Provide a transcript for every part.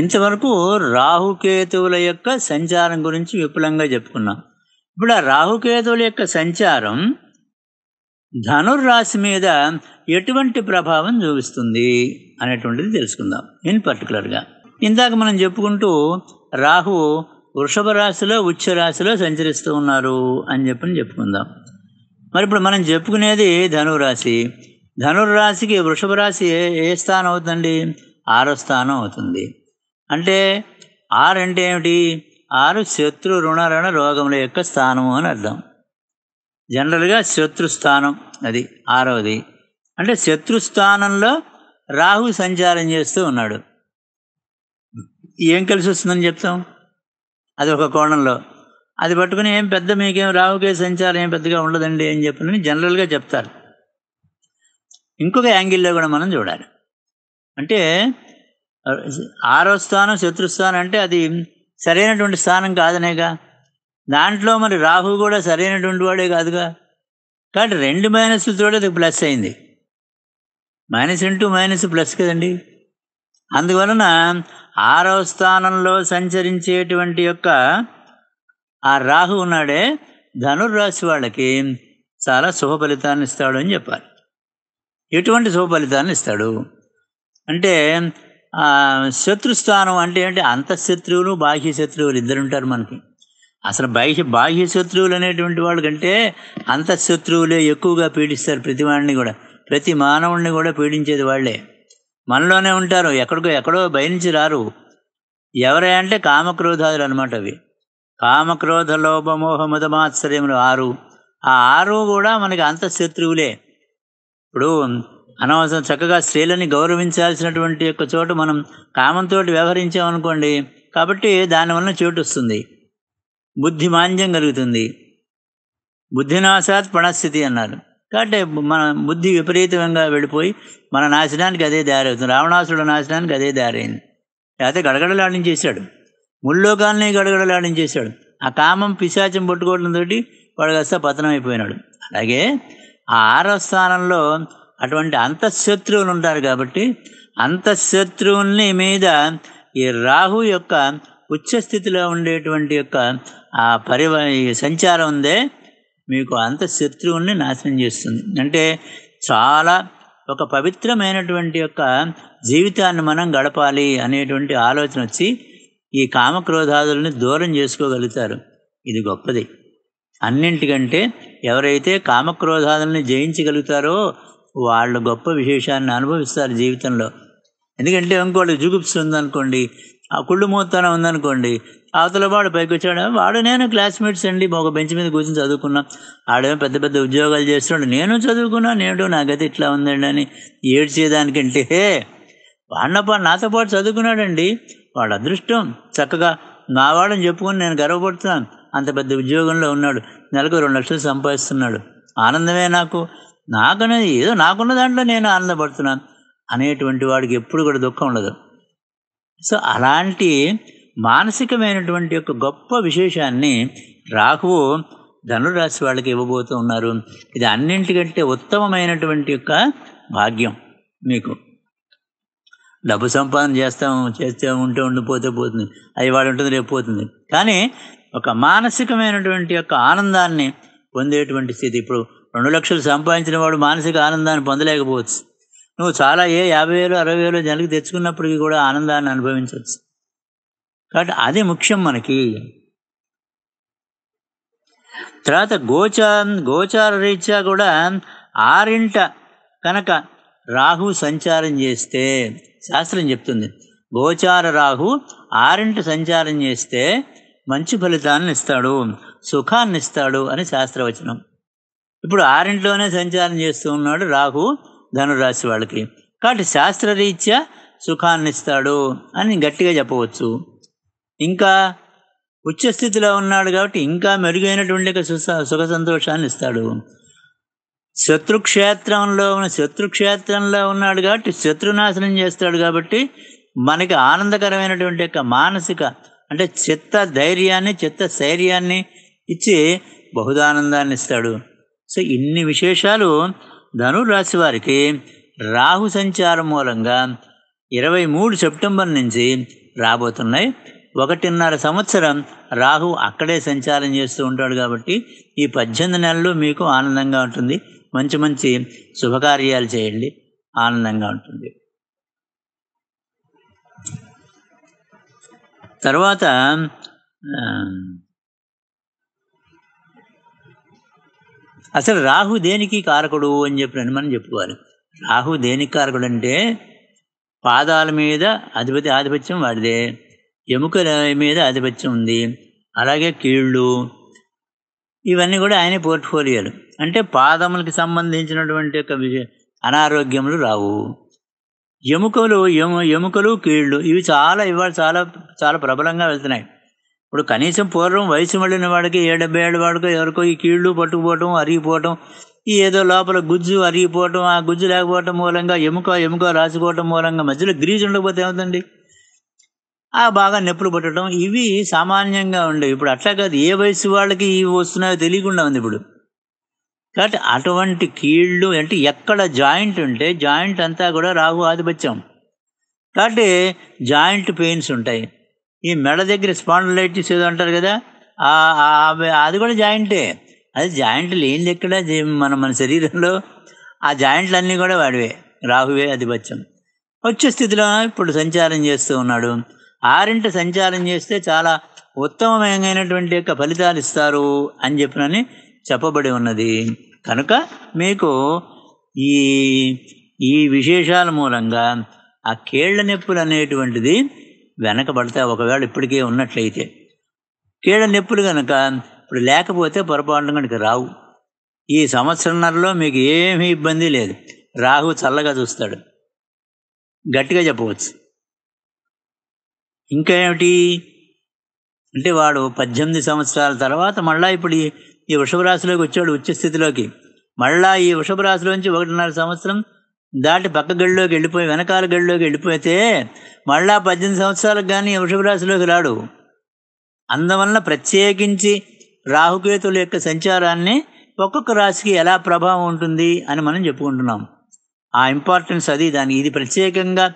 ఇంతవరకు రాహుకేతువుల యొక్క సంచారం గురించి విపులంగా చెప్పుకున్నాం ఇప్పుడు ఆ రాహుకేతువుల యొక్క సంచారం ధనుర్రాశి మీద ఎటువంటి ప్రభావం చూపిస్తుంది అనేటువంటిది తెలుసుకుందాం ఇన్ పర్టికులర్గా ఇందాక మనం చెప్పుకుంటూ రాహు వృషభ రాశిలో ఉచ్చ రాశిలో సంచరిస్తూ ఉన్నారు అని చెప్పని చెప్పుకుందాం మరి ఇప్పుడు మనం చెప్పుకునేది ధనురాశి ధనుర్రాశికి వృషభ రాశి ఏ స్థానం అవుతుంది ఆరో స్థానం అవుతుంది అంటే ఆరు అంటే ఏమిటి ఆరు శత్రు రుణరణ రోగముల యొక్క స్థానము అని అర్థం జనరల్గా శత్రు స్థానం అది ఆరవది అంటే శత్రు స్థానంలో రాహు సంచారం చేస్తూ ఉన్నాడు ఏం కలిసి వస్తుందని చెప్తాం అది ఒక కోణంలో అది పట్టుకుని ఏం పెద్ద మీకేం రాహుకే సంచారం ఏం పెద్దగా ఉండదండి అని చెప్పని జనరల్గా చెప్తారు ఇంకొక యాంగిల్లో కూడా మనం చూడాలి అంటే ఆరో స్థానం శత్రుస్థానం అంటే అది సరైనటువంటి స్థానం కాదనేగా దాంట్లో మరి రాహు కూడా సరైనటువంటి వాడే కాదుగా కాబట్టి రెండు మైనస్ అది ప్లస్ అయింది మైనస్ ఇంటూ మైనస్ ప్లస్ కదండి అందువలన ఆరవ స్థానంలో సంచరించేటువంటి యొక్క ఆ రాహు ఉన్నాడే ధనుర్రాశి వాళ్ళకి చాలా శుభ ఫలితాన్ని ఇస్తాడు అని చెప్పాలి ఎటువంటి శుభ ఫలితాన్ని ఇస్తాడు అంటే శత్రుస్థానం అంటే ఏంటి శత్రువులు బాహ్య శత్రువులు ఇద్దరుంటారు మనకి అసలు బాహ్య బాహ్య శత్రువులు అనేటువంటి వాళ్ళు కంటే శత్రువులే ఎక్కువగా పీడిస్తారు ప్రతి వాడిని కూడా ప్రతి మానవుడిని కూడా పీడించేది వాళ్ళే మనలోనే ఉంటారు ఎక్కడికో ఎక్కడో బయనించి రారు ఎవరే అంటే కామక్రోధాదులు అనమాట అవి కామక్రోధ లోభమోహ మతమాత్సర్యములు ఆరు ఆ ఆరు కూడా మనకి శత్రువులే ఇప్పుడు అనవసరం చక్కగా స్త్రీలని గౌరవించాల్సినటువంటి యొక్క చోట మనం కామంతో వ్యవహరించామనుకోండి కాబట్టి దానివల్ల చోటు వస్తుంది బుద్ధి మాంద్యం కలుగుతుంది బుద్ధినాశాత్ పణస్థితి అన్నారు కాబట్టి మన బుద్ధి విపరీతంగా వెళ్ళిపోయి మన నాశనానికి అదే దారి అవుతుంది రావణాసుడు నాశనానికి అదే దారైంది లేకపోతే గడగడలాడించేశాడు ముల్లోకాలని గడగడలాడించేశాడు ఆ కామం పిశాచం పట్టుకోవడంతో వాడు కాస్త పతనం అయిపోయినాడు అలాగే ఆ ఆరో స్థానంలో అటువంటి అంతఃశత్రువులు ఉంటారు కాబట్టి అంతఃశత్రువుల్ని మీద ఈ రాహు యొక్క ఉచ్చస్థితిలో ఉండేటువంటి యొక్క ఆ పరివ సంచారం ఉందే మీకు అంత శత్రువుల్ని నాశనం చేస్తుంది అంటే చాలా ఒక పవిత్రమైనటువంటి యొక్క జీవితాన్ని మనం గడపాలి అనేటువంటి ఆలోచన వచ్చి ఈ కామక్రోధాదుల్ని దూరం చేసుకోగలుగుతారు ఇది గొప్పది అన్నింటికంటే ఎవరైతే కామక్రోధాదుల్ని జయించగలుగుతారో వాళ్ళ గొప్ప విశేషాన్ని అనుభవిస్తారు జీవితంలో ఎందుకంటే ఇంకోళ్ళు జుగుప్స్తుంది ఉందనుకోండి ఆ కుళ్ళు మూతనం ఉందనుకోండి అవతల వాడు పైకి వచ్చాడు వాడు నేను క్లాస్మేట్స్ అండి ఒక బెంచ్ మీద కూర్చొని చదువుకున్నాం ఆడేమో పెద్ద పెద్ద ఉద్యోగాలు చేస్తున్నాడు నేను చదువుకున్నాను నేను గతి ఇట్లా ఉందండి అని ఏడ్చేదానికంటే వాడినప్ప నాతో పాటు చదువుకున్నాడండి వాడు అదృష్టం చక్కగా నా వాడని చెప్పుకొని నేను గర్వపడుతున్నాను అంత పెద్ద ఉద్యోగంలో ఉన్నాడు నెలకు రెండు లక్షలు సంపాదిస్తున్నాడు ఆనందమే నాకు నాకున్నది ఏదో నాకున్న దాంట్లో నేను ఆనందపడుతున్నాను అనేటువంటి వాడికి ఎప్పుడు కూడా దుఃఖం ఉండదు సో అలాంటి మానసికమైనటువంటి యొక్క గొప్ప విశేషాన్ని రాహువు ధనురాశి వాళ్ళకి ఇవ్వబోతూ ఉన్నారు ఇది అన్నింటికంటే ఉత్తమమైనటువంటి యొక్క భాగ్యం మీకు డబ్బు సంపాదన చేస్తాం చేస్తే ఉంటే ఉండిపోతే పోతుంది అది వాడు ఉంటుంది రేపు పోతుంది కానీ ఒక మానసికమైనటువంటి యొక్క ఆనందాన్ని పొందేటువంటి స్థితి ఇప్పుడు రెండు లక్షలు సంపాదించిన వాడు మానసిక ఆనందాన్ని పొందలేకపోవచ్చు నువ్వు చాలా ఏ యాభై వేలు అరవై వేలు జనకి తెచ్చుకున్నప్పటికీ కూడా ఆనందాన్ని అనుభవించవచ్చు కాబట్టి అది ముఖ్యం మనకి తర్వాత గోచ గోచార రీత్యా కూడా ఆరింట కనుక రాహు సంచారం చేస్తే శాస్త్రం చెప్తుంది గోచార రాహు ఆరింట సంచారం చేస్తే మంచి ఫలితాలను ఇస్తాడు సుఖాన్ని ఇస్తాడు అని శాస్త్రవచనం ఇప్పుడు ఆరింట్లోనే సంచారం చేస్తూ ఉన్నాడు రాహు ధనురాశి వాళ్ళకి కాబట్టి శాస్త్రరీత్యా సుఖాన్నిస్తాడు అని గట్టిగా చెప్పవచ్చు ఇంకా ఉచ్చస్థితిలో ఉన్నాడు కాబట్టి ఇంకా మెరుగైనటువంటి సుఖ సంతోషాన్ని ఇస్తాడు శత్రుక్షేత్రంలో ఉన్న శత్రుక్షేత్రంలో ఉన్నాడు కాబట్టి శత్రునాశనం చేస్తాడు కాబట్టి మనకి ఆనందకరమైనటువంటి యొక్క మానసిక అంటే చిత్త ధైర్యాన్ని చిత్త శైర్యాన్ని ఇచ్చి బహుదానందాన్ని ఇస్తాడు సో ఇన్ని విశేషాలు ధనురాశి వారికి రాహు సంచారం మూలంగా ఇరవై మూడు సెప్టెంబర్ నుంచి రాబోతున్నాయి ఒకటిన్నర సంవత్సరం రాహు అక్కడే సంచారం చేస్తూ ఉంటాడు కాబట్టి ఈ పద్దెనిమిది నెలలు మీకు ఆనందంగా ఉంటుంది మంచి మంచి శుభకార్యాలు చేయండి ఆనందంగా ఉంటుంది తర్వాత అసలు రాహు దేనికి కారకుడు అని చెప్పి మనం చెప్పుకోవాలి రాహు దేనికి కారకుడు అంటే పాదాల మీద అధిపతి ఆధిపత్యం వాడిదే ఎముకల మీద ఆధిపత్యం ఉంది అలాగే కీళ్ళు ఇవన్నీ కూడా ఆయన పోర్ట్ఫోలియోలు అంటే పాదములకి సంబంధించినటువంటి యొక్క అనారోగ్యములు రావు ఎముకలు ఎము ఎముకలు కీళ్ళు ఇవి చాలా ఇవాళ చాలా చాలా ప్రబలంగా వెళ్తున్నాయి ఇప్పుడు కనీసం పూర్వం వయసు వెళ్ళిన వాడికి ఏ డెబ్బై ఏళ్ళ ఎవరికో ఈ కీళ్ళు పట్టుకుపోవటం అరిగిపోవటం ఈ ఏదో లోపల గుజ్జు అరిగిపోవటం ఆ గుజ్జు లేకపోవటం మూలంగా ఎముక ఎముక రాసుకోవటం మూలంగా మధ్యలో గ్రీజ్ ఉండకపోతే ఏమవుతుంది ఆ బాగా నొప్పులు పట్టడం ఇవి సామాన్యంగా ఉండేవి ఇప్పుడు అట్లా కాదు ఏ వయసు వాళ్ళకి ఇవి వస్తున్నాయో తెలియకుండా ఉంది ఇప్పుడు కాబట్టి అటువంటి కీళ్ళు అంటే ఎక్కడ జాయింట్ ఉంటే జాయింట్ అంతా కూడా రాహు ఆధిపత్యం కాబట్టి జాయింట్ పెయిన్స్ ఉంటాయి ఈ మెడ దగ్గర స్పాండలైటిస్ ఏదో అంటారు కదా అది కూడా జాయింటే అది జాయింట్ లేనిది ఎక్కడ మన మన శరీరంలో ఆ జాయింట్లు అన్నీ కూడా వాడివే రాహువే అధిపత్యం వచ్చే స్థితిలో ఇప్పుడు సంచారం చేస్తూ ఉన్నాడు ఆరింట సంచారం చేస్తే చాలా ఉత్తమమైనటువంటి యొక్క ఫలితాలు ఇస్తారు అని చెప్పినని చెప్పబడి ఉన్నది కనుక మీకు ఈ ఈ విశేషాల మూలంగా ఆ కేళ్ల నొప్పులు అనేటువంటిది వెనకబడితే ఒకవేళ ఇప్పటికే ఉన్నట్లయితే కీళ్ళ నొప్పులు కనుక ఇప్పుడు లేకపోతే పొరపాటు కనుక రావు ఈ సంవత్సరంలో మీకు ఏమీ ఇబ్బంది లేదు రాహు చల్లగా చూస్తాడు గట్టిగా చెప్పవచ్చు ఇంకా ఏమిటి అంటే వాడు పద్దెనిమిది సంవత్సరాల తర్వాత మళ్ళా ఇప్పుడు ఈ వృషభ రాశిలోకి వచ్చాడు ఉచ్చస్థితిలోకి స్థితిలోకి మళ్ళా ఈ వృషభ రాశిలోంచి ఒకటిన్నర సంవత్సరం దాటి పక్క గడిలోకి వెళ్ళిపోయి వెనకాల గడిలోకి వెళ్ళిపోతే మళ్ళా పద్దెనిమిది సంవత్సరాలకు కానీ వృషభరాశిలోకి రాడు అందువలన ప్రత్యేకించి రాహుకేతుల యొక్క సంచారాన్ని ఒక్కొక్క రాశికి ఎలా ప్రభావం ఉంటుంది అని మనం చెప్పుకుంటున్నాం ఆ ఇంపార్టెన్స్ అది దానికి ఇది ప్రత్యేకంగా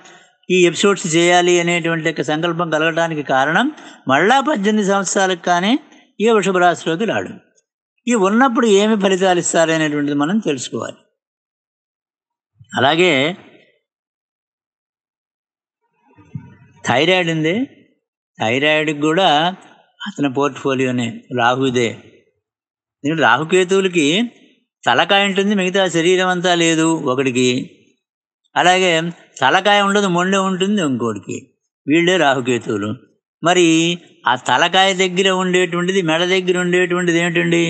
ఈ ఎపిసోడ్స్ చేయాలి అనేటువంటి యొక్క సంకల్పం కలగడానికి కారణం మళ్ళా పద్దెనిమిది సంవత్సరాలకు కానీ ఈ వృషభ రాశిలోకి రాడు ఈ ఉన్నప్పుడు ఏమి ఫలితాలు ఇస్తారనేటువంటిది మనం తెలుసుకోవాలి అలాగే థైరాయిడ్ ఉంది థైరాయిడ్కి కూడా అతని పోర్ట్ఫోలియోనే రాహుదే రాహుకేతువులకి తలకాయ ఉంటుంది మిగతా శరీరం అంతా లేదు ఒకడికి అలాగే తలకాయ ఉండదు మొండె ఉంటుంది ఇంకోటికి వీళ్ళే రాహుకేతువులు మరి ఆ తలకాయ దగ్గర ఉండేటువంటిది మెడ దగ్గర ఉండేటువంటిది ఏమిటండి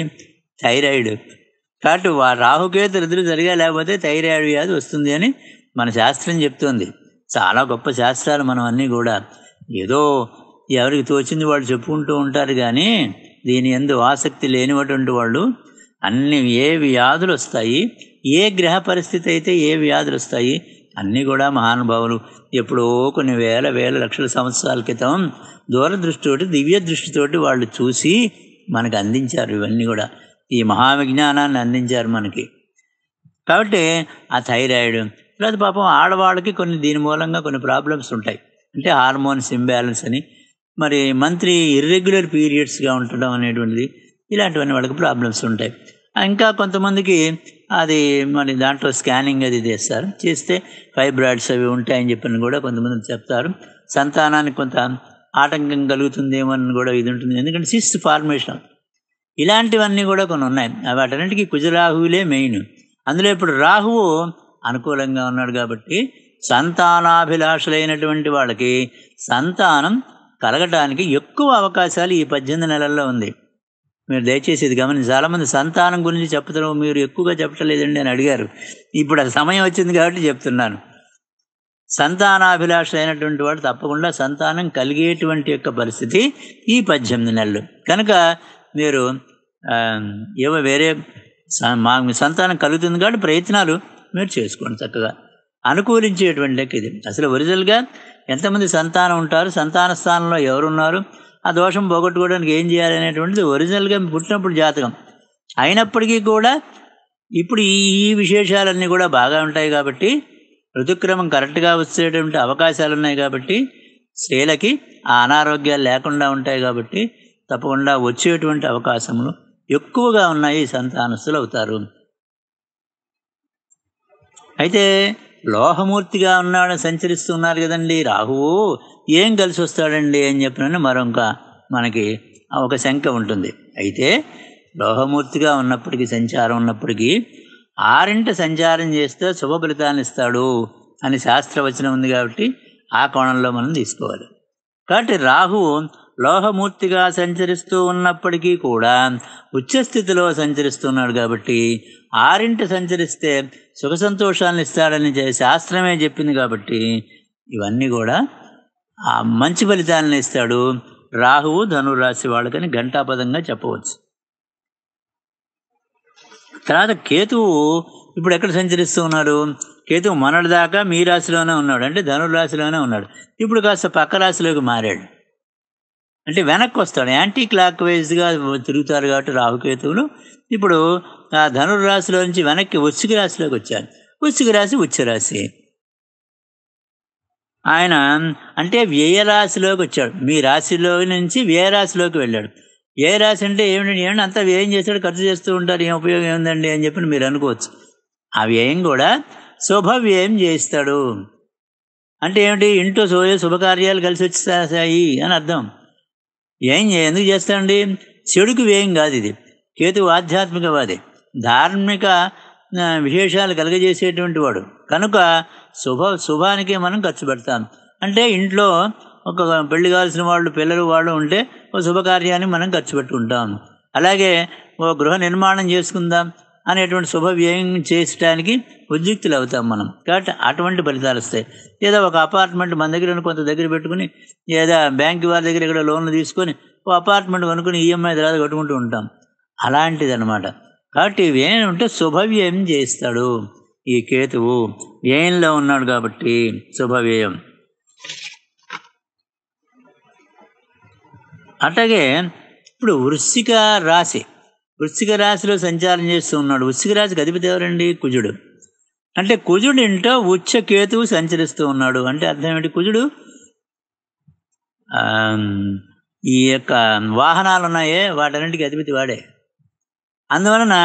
థైరాయిడ్ కాబట్టి ఆ రాహుకేతు నిధులు సరిగా లేకపోతే థైరాయిడ్ వ్యాధి వస్తుంది అని మన శాస్త్రం చెప్తుంది చాలా గొప్ప శాస్త్రాలు మనం అన్నీ కూడా ఏదో ఎవరికి తోచింది వాళ్ళు చెప్పుకుంటూ ఉంటారు కానీ దీని ఎందు ఆసక్తి లేనివటువంటి వాళ్ళు అన్ని ఏ వ్యాధులు వస్తాయి ఏ గ్రహ పరిస్థితి అయితే ఏ వ్యాధులు వస్తాయి అన్నీ కూడా మహానుభావులు ఎప్పుడో కొన్ని వేల వేల లక్షల సంవత్సరాల క్రితం దూరదృష్టితోటి దివ్య దృష్టితోటి వాళ్ళు చూసి మనకు అందించారు ఇవన్నీ కూడా ఈ మహావిజ్ఞానాన్ని అందించారు మనకి కాబట్టి ఆ థైరాయిడ్ లేదా పాపం ఆడవాళ్ళకి కొన్ని దీని మూలంగా కొన్ని ప్రాబ్లమ్స్ ఉంటాయి అంటే హార్మోన్స్ ఇంబ్యాలెన్స్ అని మరి మంత్లీ ఇర్రెగ్యులర్ పీరియడ్స్గా ఉండడం అనేటువంటిది ఇలాంటివన్నీ వాళ్ళకి ప్రాబ్లమ్స్ ఉంటాయి ఇంకా కొంతమందికి అది మరి దాంట్లో స్కానింగ్ అది చేస్తారు చేస్తే ఫైబ్రాయిడ్స్ అవి ఉంటాయని చెప్పని కూడా కొంతమంది చెప్తారు సంతానానికి కొంత ఆటంకం కలుగుతుందేమో అని కూడా ఇది ఉంటుంది ఎందుకంటే సిస్ట్ ఫార్మేషన్ ఇలాంటివన్నీ కూడా కొన్ని ఉన్నాయి వాటన్నిటికీ కుజరాహువులే మెయిన్ అందులో ఇప్పుడు రాహువు అనుకూలంగా ఉన్నాడు కాబట్టి సంతానాభిలాషులైనటువంటి వాళ్ళకి సంతానం కలగటానికి ఎక్కువ అవకాశాలు ఈ పద్దెనిమిది నెలల్లో ఉంది మీరు దయచేసి ఇది గమనించి చాలామంది సంతానం గురించి చెప్పడం మీరు ఎక్కువగా చెప్పటలేదండి అని అడిగారు ఇప్పుడు అది సమయం వచ్చింది కాబట్టి చెప్తున్నాను సంతానాభిలాష అయినటువంటి వాడు తప్పకుండా సంతానం కలిగేటువంటి యొక్క పరిస్థితి ఈ పద్దెనిమిది నెలలు కనుక మీరు ఏవో వేరే మా మీ సంతానం కలుగుతుంది కాబట్టి ప్రయత్నాలు మీరు చేసుకోండి చక్కగా అనుకూలించేటువంటి లెక్క ఇది అసలు ఒరిజినల్గా ఎంతమంది సంతానం ఉంటారు సంతాన స్థానంలో ఎవరున్నారు ఆ దోషం పోగొట్టుకోవడానికి ఏం చేయాలి అనేటువంటిది ఒరిజినల్గా పుట్టినప్పుడు జాతకం అయినప్పటికీ కూడా ఇప్పుడు ఈ విశేషాలన్నీ కూడా బాగా ఉంటాయి కాబట్టి ఋతుక్రమం కరెక్ట్గా వచ్చేటువంటి అవకాశాలు ఉన్నాయి కాబట్టి స్త్రీలకి ఆ అనారోగ్యాలు లేకుండా ఉంటాయి కాబట్టి తప్పకుండా వచ్చేటువంటి అవకాశములు ఎక్కువగా ఉన్నాయి సంతానస్తులు అవుతారు అయితే లోహమూర్తిగా ఉన్నాడు సంచరిస్తున్నారు కదండి రాహువు ఏం కలిసి వస్తాడండి అని చెప్పిన మరొక మనకి ఒక శంక ఉంటుంది అయితే లోహమూర్తిగా ఉన్నప్పటికీ సంచారం ఉన్నప్పటికీ ఆరింట సంచారం చేస్తే శుభ ఫలితాన్ని ఇస్తాడు అని శాస్త్రవచనం ఉంది కాబట్టి ఆ కోణంలో మనం తీసుకోవాలి కాబట్టి రాహువు లోహమూర్తిగా సంచరిస్తూ ఉన్నప్పటికీ కూడా ఉచ్చస్థితిలో సంచరిస్తున్నాడు కాబట్టి ఆరింటి సంచరిస్తే సుఖ సంతోషాలను ఇస్తాడని శాస్త్రమే చెప్పింది కాబట్టి ఇవన్నీ కూడా ఆ మంచి ఫలితాలను ఇస్తాడు రాహువు ధనురాశి వాళ్ళకని ఘంటాపదంగా చెప్పవచ్చు తర్వాత కేతువు ఇప్పుడు ఎక్కడ సంచరిస్తూ ఉన్నాడు కేతువు మొన్నటి దాకా మీ రాశిలోనే ఉన్నాడు అంటే ధనురాశిలోనే ఉన్నాడు ఇప్పుడు కాస్త పక్క రాశిలోకి మారాడు అంటే వెనక్కి వస్తాడు యాంటీ క్లాక్ వైజ్గా తిరుగుతారు కాబట్టి రాహుకేతువులు ఇప్పుడు ఆ ధనుర్రాశిలో నుంచి వెనక్కి ఉత్సుక రాశిలోకి వచ్చారు ఉత్సుక రాశి ఉచ్చరాశి ఆయన అంటే వ్యయ రాశిలోకి వచ్చాడు మీ రాశిలో నుంచి వ్యయ రాశిలోకి వెళ్ళాడు ఏ రాశి అంటే ఏమిటి ఏమిటి అంతా వ్యయం చేశాడు ఖర్చు చేస్తూ ఉంటారు ఏం ఉపయోగం ఏందండి అని చెప్పి మీరు అనుకోవచ్చు ఆ వ్యయం కూడా శుభ వ్యయం చేస్తాడు అంటే ఏమిటి ఇంట్లో శుభకార్యాలు కలిసి వచ్చేసాయి అని అర్థం ఏం ఎందుకు చేస్తాండి చెడుకు వ్యయం కాదు ఇది కేతు ఆధ్యాత్మికవాది ధార్మిక విశేషాలు కలుగజేసేటువంటి వాడు కనుక శుభ శుభానికి మనం ఖర్చు పెడతాం అంటే ఇంట్లో ఒక పెళ్లి కావాల్సిన వాళ్ళు పిల్లలు వాళ్ళు ఉంటే ఒక శుభకార్యాన్ని మనం ఖర్చు పెట్టుకుంటాం అలాగే ఓ గృహ నిర్మాణం చేసుకుందాం అనేటువంటి శుభవ్యయం చేసడానికి ఉద్యుక్తులు అవుతాం మనం కాబట్టి అటువంటి ఫలితాలు వస్తాయి ఏదో ఒక అపార్ట్మెంట్ మన దగ్గర కొంత దగ్గర పెట్టుకుని లేదా బ్యాంక్ వారి దగ్గర ఇక్కడ లోన్లు తీసుకొని ఓ అపార్ట్మెంట్ కొనుక్కుని ఈఎంఐ తర్వాత కట్టుకుంటూ ఉంటాం అలాంటిది అనమాట కాబట్టి ఉంటే శుభవ్యయం చేస్తాడు ఈ కేతువు వ్యయంలో ఉన్నాడు కాబట్టి శుభవ్యయం అట్లాగే ఇప్పుడు వృశ్చిక రాశి వృశ్చిక రాశిలో సంచారం చేస్తూ ఉన్నాడు వృశ్చిక రాశికి అధిపతి ఎవరండి కుజుడు అంటే కుజుడు ఇంటో ఉచ్చ కేతువు సంచరిస్తూ ఉన్నాడు అంటే అర్థం ఏమిటి కుజుడు ఈ యొక్క వాహనాలు ఉన్నాయే వాటన్నింటికి అధిపతి వాడే అందువలన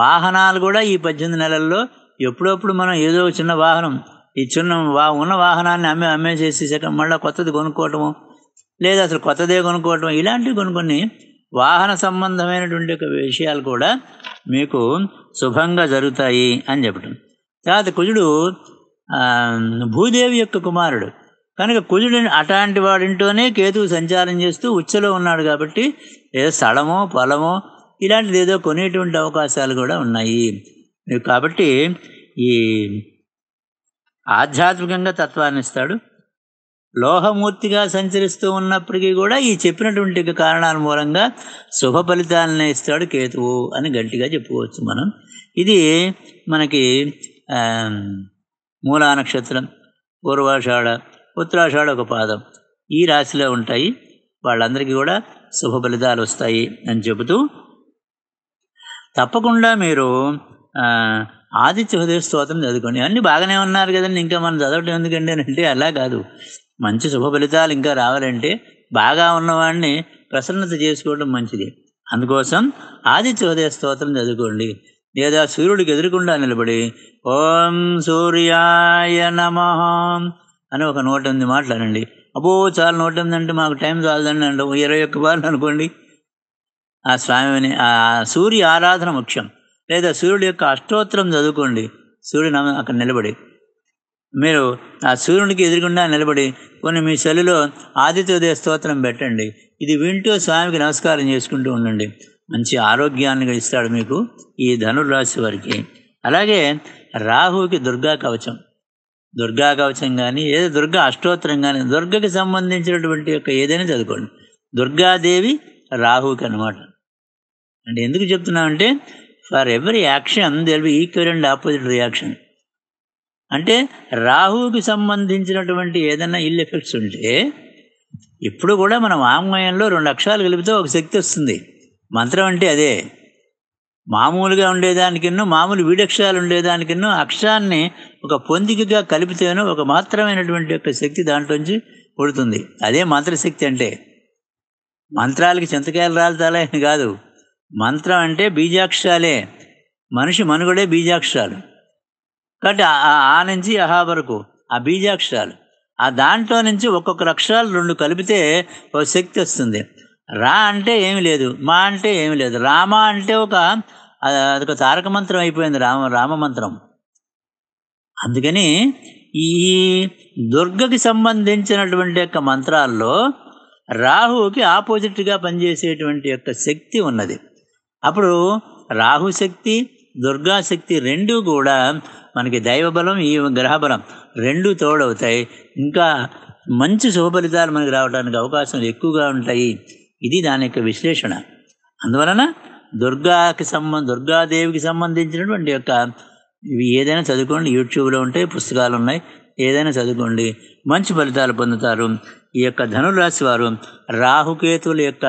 వాహనాలు కూడా ఈ పద్దెనిమిది నెలల్లో ఎప్పుడప్పుడు మనం ఏదో చిన్న వాహనం ఈ చిన్న వా ఉన్న వాహనాన్ని అమ్మే అమ్మేసేసేసాక మళ్ళీ కొత్తది కొనుక్కోవటము లేదా అసలు కొత్తదే కొనుక్కోవటం ఇలాంటివి కొనుక్కొని వాహన సంబంధమైనటువంటి విషయాలు కూడా మీకు శుభంగా జరుగుతాయి అని చెప్పడం తర్వాత కుజుడు భూదేవి యొక్క కుమారుడు కనుక కుజుడు అటాంటి వాడింటోనే కేతువు సంచారం చేస్తూ ఉచ్చలో ఉన్నాడు కాబట్టి ఏదో స్థలమో పొలమో ఇలాంటిది ఏదో కొనేటువంటి అవకాశాలు కూడా ఉన్నాయి కాబట్టి ఈ ఆధ్యాత్మికంగా తత్వాన్ని ఇస్తాడు లోహమూర్తిగా సంచరిస్తూ ఉన్నప్పటికీ కూడా ఈ చెప్పినటువంటి కారణాల మూలంగా శుభ ఫలితాలను ఇస్తాడు కేతువు అని గట్టిగా చెప్పుకోవచ్చు మనం ఇది మనకి మూలా నక్షత్రం పూర్వాషాఢ ఉత్తరాషాఢ ఒక పాదం ఈ రాశిలో ఉంటాయి వాళ్ళందరికీ కూడా శుభ ఫలితాలు వస్తాయి అని చెబుతూ తప్పకుండా మీరు ఆదిత్య హృదయ స్తోత్రం చదువుకోండి అన్నీ బాగానే ఉన్నారు కదండి ఇంకా మనం చదవటం ఎందుకండి అంటే అలా కాదు మంచి శుభ ఫలితాలు ఇంకా రావాలంటే బాగా ఉన్నవాడిని ప్రసన్నత చేసుకోవడం మంచిది అందుకోసం ఆదిత్యోదయ స్తోత్రం చదువుకోండి లేదా సూర్యుడికి ఎదురుకుండా నిలబడి ఓం సూర్యాయ నమ అని ఒక నూట ఎనిమిది మాట్లాడండి అబ్బో చాలా నూట ఎనిమిది అంటే మాకు టైం చాలదండి అంటే ఇరవై ఒక్క బార్లు అనుకోండి ఆ స్వామిని ఆ సూర్య ఆరాధన ముఖ్యం లేదా సూర్యుడి యొక్క అష్టోత్తరం చదువుకోండి సూర్యుడు అక్కడ నిలబడి మీరు ఆ సూర్యునికి ఎదురుగుండా నిలబడి కొన్ని మీ చెల్లులో ఆదిత్యోదయ స్తోత్రం పెట్టండి ఇది వింటూ స్వామికి నమస్కారం చేసుకుంటూ ఉండండి మంచి ఆరోగ్యాన్ని ఇస్తాడు మీకు ఈ ధనుర్రాశి వారికి అలాగే రాహుకి దుర్గా కవచం దుర్గా కవచం కానీ ఏదో దుర్గా అష్టోత్తరం కానీ దుర్గకి సంబంధించినటువంటి యొక్క ఏదైనా చదువుకోండి దుర్గాదేవి రాహుకి అనమాట అంటే ఎందుకు చెప్తున్నామంటే for every action there'll be equal and opposite reaction అంటే రాహువుకి సంబంధించినటువంటి ఏదైనా ఇల్ ఎఫెక్ట్స్ ఉంటే ఇప్పుడు కూడా మనం వాంగ్మయంలో రెండు అక్షరాలు కలిపితే ఒక శక్తి వస్తుంది మంత్రం అంటే అదే మామూలుగా ఉండేదానికిన్నో మామూలు వీడక్షరాలు ఉండేదానికిన్నో అక్షరాన్ని ఒక పొందికగా కలిపితేనో ఒక మాత్రమైనటువంటి యొక్క శక్తి దాంట్లోంచి పుడుతుంది అదే మంత్రశక్తి అంటే మంత్రాలకి చింతకాయలు రాలతాలే కాదు మంత్రం అంటే బీజాక్షరాలే మనిషి మనుగడే బీజాక్షరాలు కాబట్టి ఆ నుంచి అహా వరకు ఆ బీజాక్షరాలు ఆ దాంట్లో నుంచి ఒక్కొక్క అక్షరాలు రెండు కలిపితే ఒక శక్తి వస్తుంది రా అంటే ఏమి లేదు మా అంటే ఏమి లేదు రామ అంటే ఒక అదొక తారక మంత్రం అయిపోయింది రామ రామ మంత్రం అందుకని ఈ దుర్గకి సంబంధించినటువంటి యొక్క మంత్రాల్లో రాహుకి ఆపోజిట్గా పనిచేసేటువంటి యొక్క శక్తి ఉన్నది అప్పుడు రాహుశక్తి దుర్గాశక్తి రెండూ కూడా మనకి దైవబలం ఈ గ్రహబలం రెండు తోడవుతాయి ఇంకా మంచి శుభ ఫలితాలు మనకి రావడానికి అవకాశం ఎక్కువగా ఉంటాయి ఇది దాని యొక్క విశ్లేషణ అందువలన దుర్గాకి సంబంధ దుర్గాదేవికి సంబంధించినటువంటి యొక్క ఇవి ఏదైనా చదువుకోండి యూట్యూబ్లో ఉంటాయి పుస్తకాలు ఉన్నాయి ఏదైనా చదువుకోండి మంచి ఫలితాలు పొందుతారు ఈ యొక్క ధనురాశి వారు రాహుకేతువుల యొక్క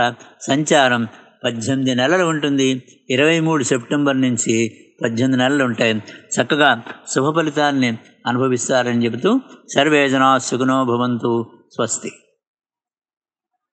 సంచారం పద్దెనిమిది నెలలు ఉంటుంది ఇరవై మూడు సెప్టెంబర్ నుంచి పద్దెనిమిది నెలలు ఉంటాయి చక్కగా శుభ ఫలితాన్ని అనుభవిస్తారని చెబుతూ సర్వేజనా సుఖనో భవంతు స్వస్తి